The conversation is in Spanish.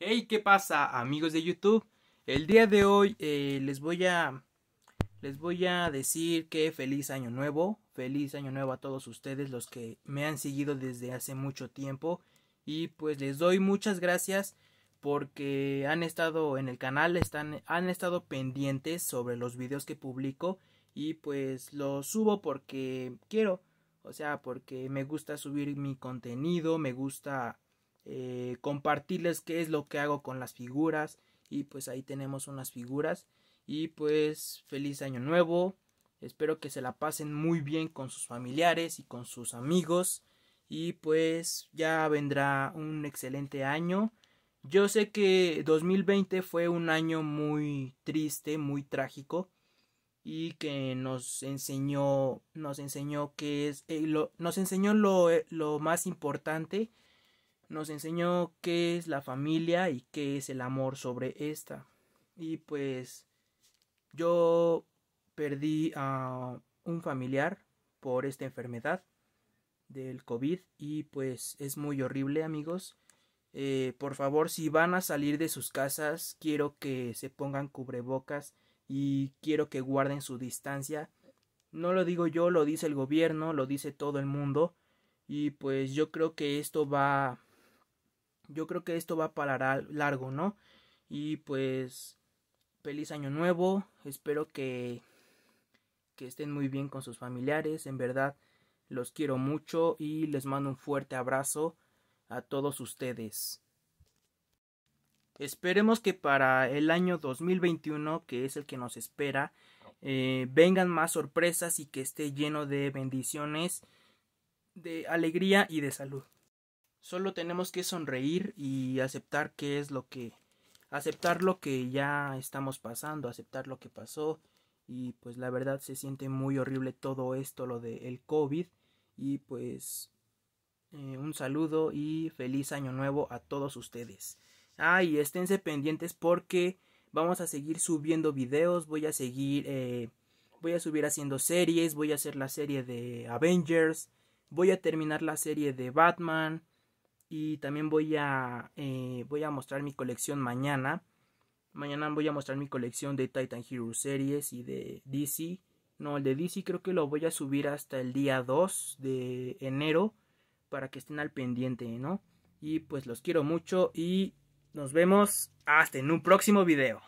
Hey, ¿qué pasa, amigos de YouTube? El día de hoy eh, les voy a les voy a decir que feliz año nuevo, feliz año nuevo a todos ustedes los que me han seguido desde hace mucho tiempo y pues les doy muchas gracias porque han estado en el canal, están han estado pendientes sobre los videos que publico y pues los subo porque quiero, o sea, porque me gusta subir mi contenido, me gusta eh, compartirles qué es lo que hago con las figuras y pues ahí tenemos unas figuras y pues feliz año nuevo espero que se la pasen muy bien con sus familiares y con sus amigos y pues ya vendrá un excelente año yo sé que 2020 fue un año muy triste muy trágico y que nos enseñó nos enseñó que es eh, lo, nos enseñó lo, eh, lo más importante nos enseñó qué es la familia y qué es el amor sobre esta. Y pues yo perdí a un familiar por esta enfermedad del COVID y pues es muy horrible amigos. Eh, por favor, si van a salir de sus casas, quiero que se pongan cubrebocas y quiero que guarden su distancia. No lo digo yo, lo dice el gobierno, lo dice todo el mundo. Y pues yo creo que esto va yo creo que esto va a para largo, ¿no? Y pues feliz año nuevo, espero que que estén muy bien con sus familiares, en verdad los quiero mucho y les mando un fuerte abrazo a todos ustedes. Esperemos que para el año 2021, que es el que nos espera, eh, vengan más sorpresas y que esté lleno de bendiciones, de alegría y de salud. Solo tenemos que sonreír y aceptar qué es lo que aceptar lo que ya estamos pasando, aceptar lo que pasó y pues la verdad se siente muy horrible todo esto lo del COVID y pues eh, un saludo y feliz año nuevo a todos ustedes. Ah, y esténse pendientes porque vamos a seguir subiendo videos, voy a seguir, eh, voy a subir haciendo series, voy a hacer la serie de Avengers, voy a terminar la serie de Batman, y también voy a, eh, voy a mostrar mi colección mañana. Mañana voy a mostrar mi colección de Titan Hero Series y de DC. No, el de DC creo que lo voy a subir hasta el día 2 de enero para que estén al pendiente, ¿no? Y pues los quiero mucho y nos vemos hasta en un próximo video.